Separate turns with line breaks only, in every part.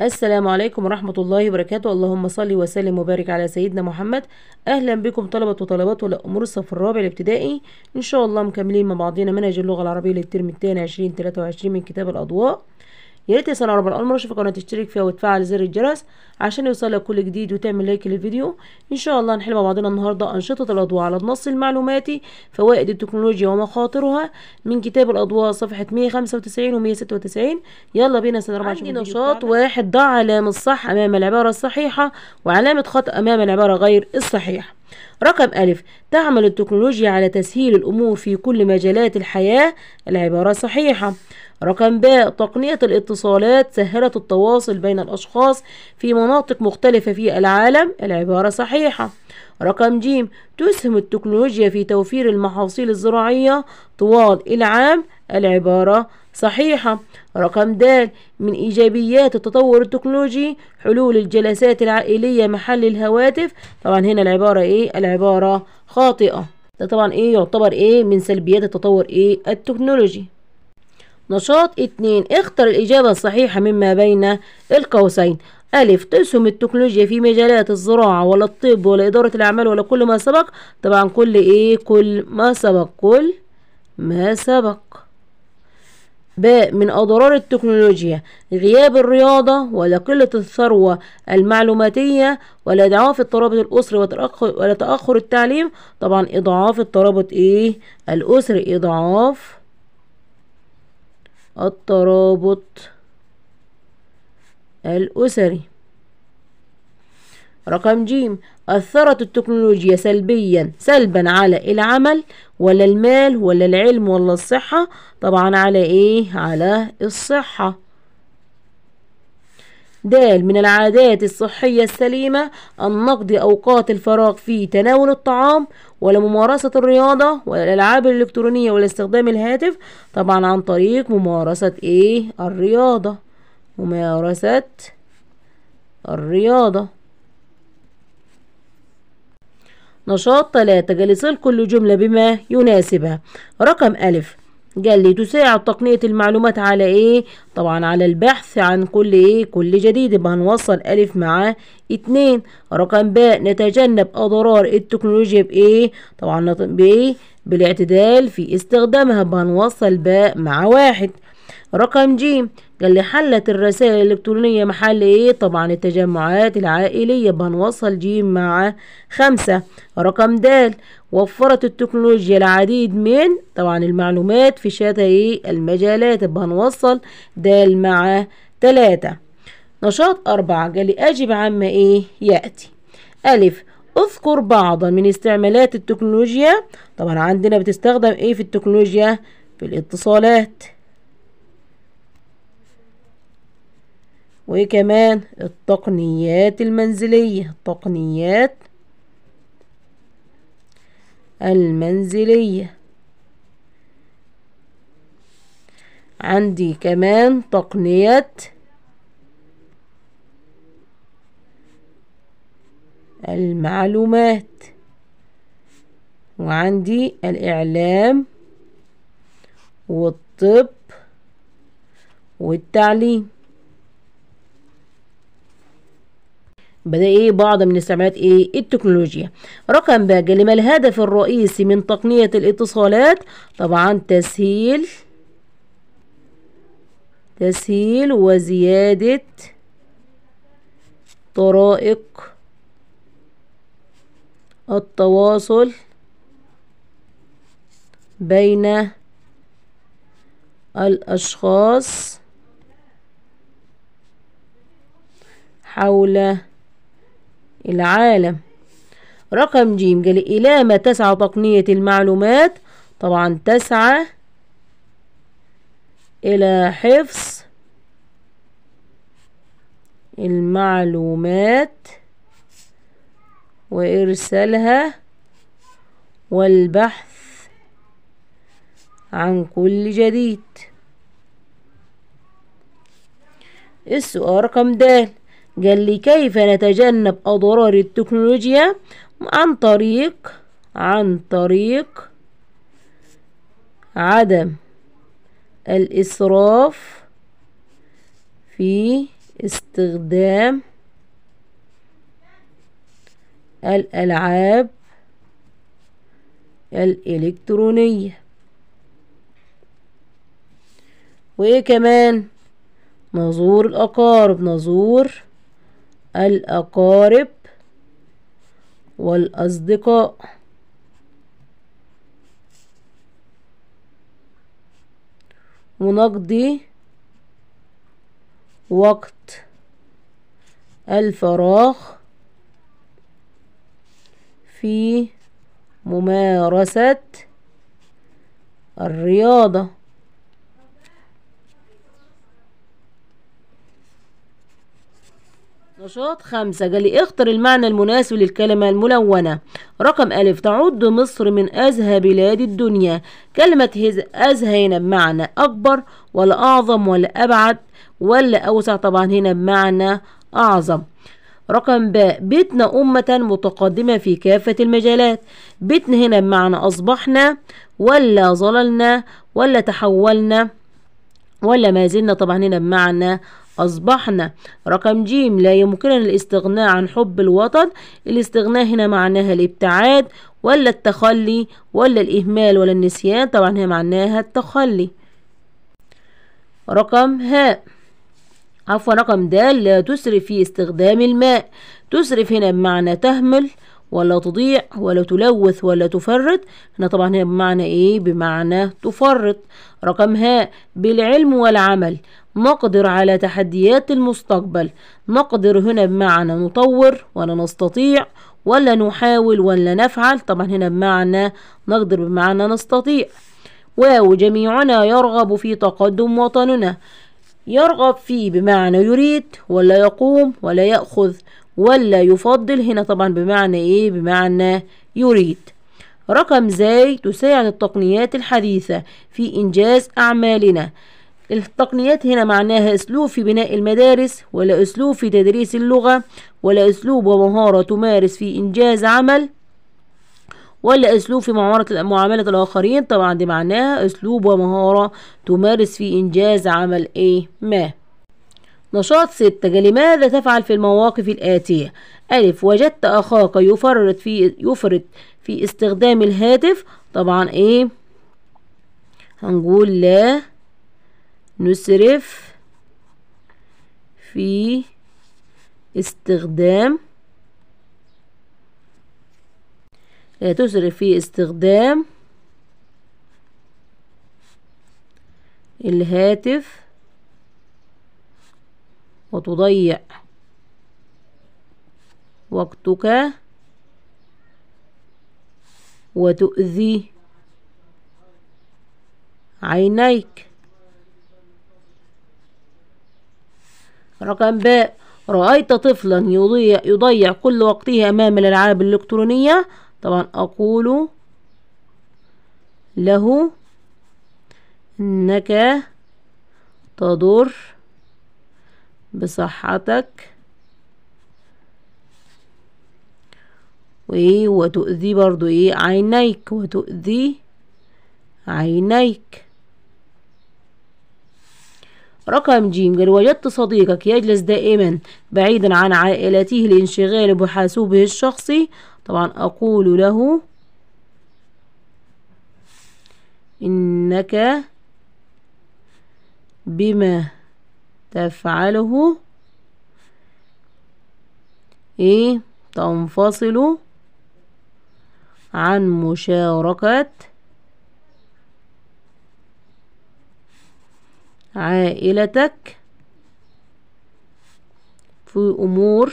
السلام عليكم ورحمة الله وبركاته اللهم صل وسلم وبارك على سيدنا محمد أهلا بكم طلبة وطلبات أمور الصف الرابع الابتدائي إن شاء الله مكملين مع بعضنا منهج اللغة العربية للترم الثاني 2023 من كتاب الأضواء يا ريت يا سنه ربنا اول مره اشوفك قناه تشترك فيها وتفعل زر الجرس عشان يوصلك كل جديد وتعمل لايك للفيديو ان شاء الله هنحل مع بعضنا النهارده انشطه الاضواء على النص المعلوماتي فوائد التكنولوجيا ومخاطرها من كتاب الاضواء صفحه 195 و196 يلا بينا يا سنه ربنا عندي نشاط واحد ضع علامه الصح امام العباره الصحيحه وعلامه خطا امام العباره غير الصحيحه رقم ألف تعمل التكنولوجيا على تسهيل الأمور في كل مجالات الحياة العبارة صحيحة رقم ب تقنية الاتصالات سهلت التواصل بين الأشخاص في مناطق مختلفة في العالم العبارة صحيحة رقم ج تسهم التكنولوجيا في توفير المحاصيل الزراعية طوال العام العبارة صحيحة رقم د من إيجابيات التطور التكنولوجي حلول الجلسات العائلية محل الهواتف طبعا هنا العبارة إيه العبارة خاطئة ده طبعا إيه يعتبر إيه من سلبيات التطور إيه التكنولوجي نشاط اتنين اختر الإجابة الصحيحة مما بين القوسين أ تسهم التكنولوجيا في مجالات الزراعة ولا الطب ولا إدارة الأعمال ولا كل ما سبق طبعا كل إيه كل ما سبق كل ما سبق ب من أضرار التكنولوجيا غياب الرياضة ولا قلة الثروة المعلوماتية ولا إضعاف الترابط الأسري ولا تأخر التعليم طبعا إضعاف الترابط إيه الأسري إضعاف الترابط الأسري رقم جيم أثرت التكنولوجيا سلبيا سلبا على العمل ولا المال ولا العلم ولا الصحة طبعا على إيه على الصحة د من العادات الصحية السليمة أن نقضي أوقات الفراغ في تناول الطعام ولممارسة الرياضة والألعاب الإلكترونية والاستخدام الهاتف طبعا عن طريق ممارسة إيه الرياضة ممارسة الرياضة نشاط ثلاثة جلسي كل جملة بما يناسبها رقم ألف قال لي تساعد تقنية المعلومات على ايه طبعا على البحث عن كل ايه كل جديد يبقى هنوصل الف مع اتنين رقم ب نتجنب اضرار التكنولوجيا بايه طبعا بايه بالاعتدال في استخدامها يبقى هنوصل باء مع واحد رقم ج قال لي حلت الرسائل الإلكترونية محل إيه طبعا التجمعات العائلية بنوصل ج مع خمسة رقم د وفرت التكنولوجيا العديد من طبعا المعلومات في شتى إيه المجالات بنوصل د مع تلاتة نشاط أربعة قال لي أجب عما إيه يأتي ألف اذكر بعضا من استعمالات التكنولوجيا طبعا عندنا بتستخدم ايه في التكنولوجيا في الاتصالات وكمان التقنيات المنزلية التقنيات المنزلية عندي كمان تقنية المعلومات وعندي الإعلام والطب والتعليم بدأ إيه بعض من استعمالات إيه التكنولوجيا رقم اللي لما الهدف الرئيسي من تقنية الاتصالات طبعا تسهيل تسهيل وزيادة طرائق التواصل بين الأشخاص حول العالم رقم ج قال إلى ما تسعى تقنية المعلومات طبعا تسعى إلى حفظ المعلومات وإرسالها والبحث عن كل جديد السؤال رقم د قال لي كيف نتجنب أضرار التكنولوجيا عن طريق عن طريق عدم الإسراف في استخدام الألعاب الإلكترونية وإيه كمان نزور الأقارب نزور الأقارب والأصدقاء ونقضي وقت الفراغ في ممارسة الرياضة نشاط خمسة قال لي اختر المعنى المناسب للكلمة الملونة رقم ألف تعد مصر من أزهى بلاد الدنيا كلمة أزهى هنا بمعنى أكبر ولا أعظم ولا أبعد ولا أوسع طبعا هنا بمعنى أعظم رقم ب بيتنا أمة متقدمة في كافة المجالات بيتنا هنا بمعنى أصبحنا ولا ظللنا ولا تحولنا ولا ما زلنا طبعا هنا بمعنى أصبحنا رقم جيم لا يمكننا الاستغناء عن حب الوطن الاستغناء هنا معناها الابتعاد ولا التخلي ولا الإهمال ولا النسيان طبعا هي معناها التخلي رقم هاء عفوا رقم د لا تسرف في استخدام الماء تسرف هنا بمعنى تهمل ولا تضيع ولا تلوث ولا تفرط هنا طبعا هي بمعنى ايه بمعنى تفرط رقم ها بالعلم والعمل نقدر على تحديات المستقبل نقدر هنا بمعنى نطور ولا نستطيع ولا نحاول ولا نفعل طبعا هنا بمعنى نقدر بمعنى نستطيع واو جميعنا يرغب في تقدم وطننا يرغب في بمعنى يريد ولا يقوم ولا يأخذ ولا يفضل هنا طبعا بمعنى ايه بمعنى يريد رقم زي تساعد التقنيات الحديثة في إنجاز أعمالنا التقنيات هنا معناها أسلوب في بناء المدارس ولا أسلوب في تدريس اللغة ولا أسلوب ومهارة تمارس في إنجاز عمل ولا أسلوب في معاملة الآخرين طبعا دي معناها أسلوب ومهارة تمارس في إنجاز عمل إيه ما نشاط ستة لماذا تفعل في المواقف الآتية ألف وجدت أخاك يفرط في يفرط في استخدام الهاتف طبعا إيه هنقول لا نسرف في استخدام لا تسرف في استخدام الهاتف وتضيع وقتك وتؤذي عينيك رقم ب رأيت طفلا يضيع, يضيع كل وقته أمام الألعاب الإلكترونية طبعا أقول له إنك تضر بصحتك وايه وتؤذي برضو ايه عينيك وتؤذي عينيك رقم ج قال وجدت صديقك يجلس دائما بعيدا عن عائلته لانشغال بحاسوبه الشخصي طبعا أقول له إنك بما تفعله ايه تنفصل عن مشاركة عائلتك في أمور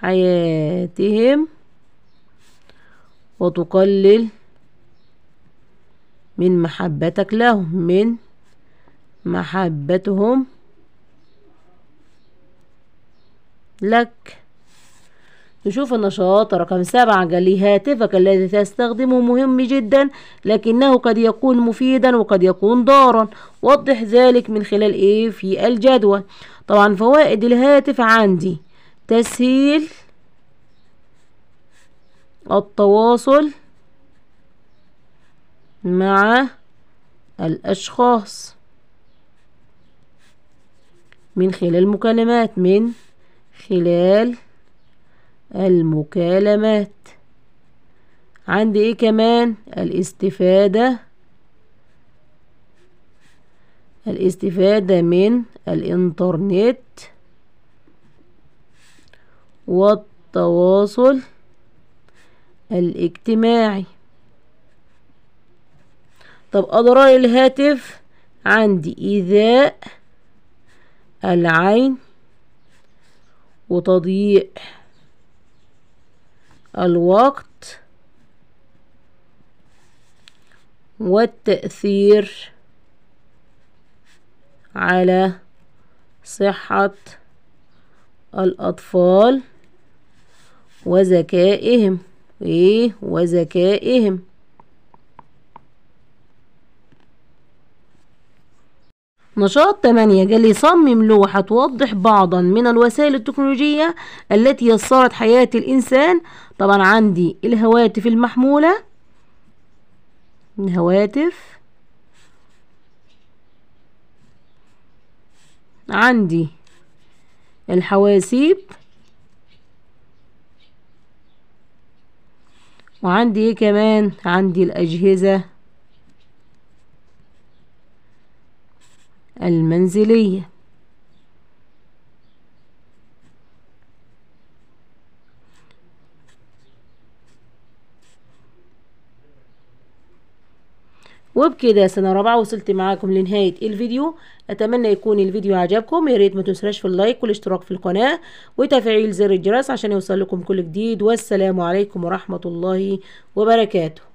حياتهم وتقلل من محبتك لهم من محبتهم لك نشوف النشاط رقم سبعة جلي هاتفك الذي تستخدمه مهم جدا لكنه قد يكون مفيدا وقد يكون ضارا وضح ذلك من خلال ايه في الجدول طبعا فوائد الهاتف عندي تسهيل التواصل مع الأشخاص من خلال المكالمات من خلال المكالمات عندي ايه كمان الاستفادة الاستفادة من الانترنت والتواصل الاجتماعي طب أضرار الهاتف عندي إيذاء العين وتضييق الوقت والتأثير على صحة الأطفال وذكائهم إيه وذكائهم نشاط 8 قال لي صمم لوحة توضح بعضا من الوسائل التكنولوجية التي يسرت حياة الإنسان طبعا عندي الهواتف المحمولة الهواتف عندي الحواسيب وعندي ايه كمان عندي الأجهزة المنزلية وبكده سنة رابعة وصلت معاكم لنهاية الفيديو أتمنى يكون الفيديو عجبكم يا ريت ما تنساش في اللايك والاشتراك في القناة وتفعيل زر الجرس عشان يوصل لكم كل جديد والسلام عليكم ورحمة الله وبركاته